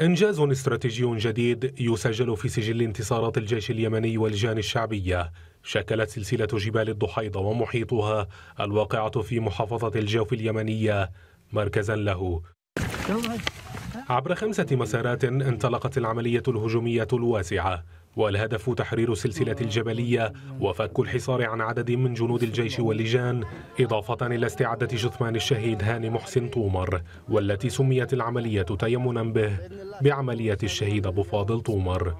إنجاز استراتيجي جديد يسجل في سجل انتصارات الجيش اليمني والجان الشعبية شكلت سلسلة جبال الضحيضة ومحيطها الواقعة في محافظة الجوف اليمنية مركزا له عبر خمسة مسارات انطلقت العملية الهجومية الواسعة والهدف تحرير السلسلة الجبلية وفك الحصار عن عدد من جنود الجيش واللجان إضافة إلى استعادة جثمان الشهيد هاني محسن طومر والتي سميت العملية تيمنا به بعملية الشهيد أبو فاضل طومر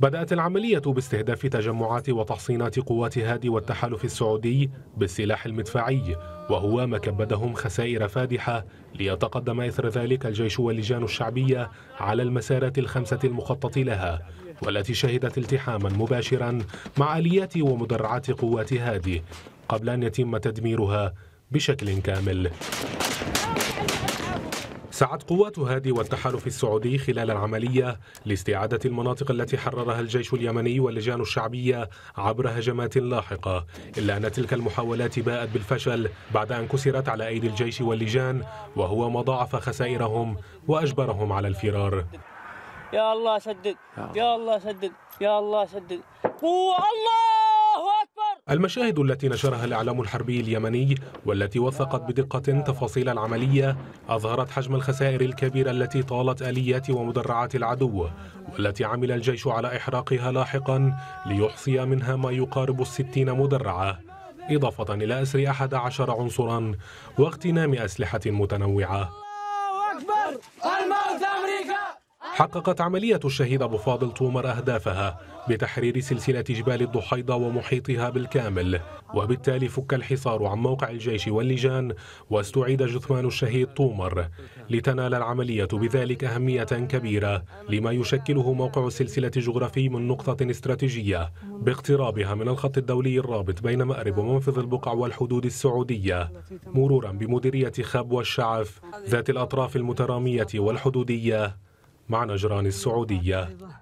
بدأت العملية باستهداف تجمعات وتحصينات قوات هادي والتحالف السعودي بالسلاح المدفعي وهو ما كبدهم خسائر فادحة ليتقدم إثر ذلك الجيش واللجان الشعبية على المسارات الخمسة المخطط لها والتي شهدت التحاما مباشرا مع آليات ومدرعات قوات هادي قبل أن يتم تدميرها بشكل كامل سعت قوات هادي والتحالف السعودي خلال العملية لاستعادة المناطق التي حررها الجيش اليمني واللجان الشعبية عبر هجمات لاحقة إلا أن تلك المحاولات باءت بالفشل بعد أن كسرت على أيدي الجيش واللجان وهو ما ضاعف خسائرهم وأجبرهم على الفرار يا الله سدد يا الله سدد يا الله سدد الله المشاهد التي نشرها الإعلام الحربي اليمني والتي وثقت بدقة تفاصيل العملية أظهرت حجم الخسائر الكبيرة التي طالت آليات ومدرعات العدو والتي عمل الجيش على إحراقها لاحقا ليحصي منها ما يقارب الستين مدرعة إضافة إلى أسر أحد عشر عنصرا واغتنام أسلحة متنوعة الموت أمريكا حققت عملية الشهيد أبو فاضل تومر أهدافها بتحرير سلسلة جبال الضحيضة ومحيطها بالكامل وبالتالي فك الحصار عن موقع الجيش واللجان واستعيد جثمان الشهيد تومر لتنال العملية بذلك أهمية كبيرة لما يشكله موقع السلسلة الجغرافي من نقطة استراتيجية باقترابها من الخط الدولي الرابط بين مأرب ومنفذ البقع والحدود السعودية مرورا بمديرية خب والشعف ذات الأطراف المترامية والحدودية مع نجران السعودية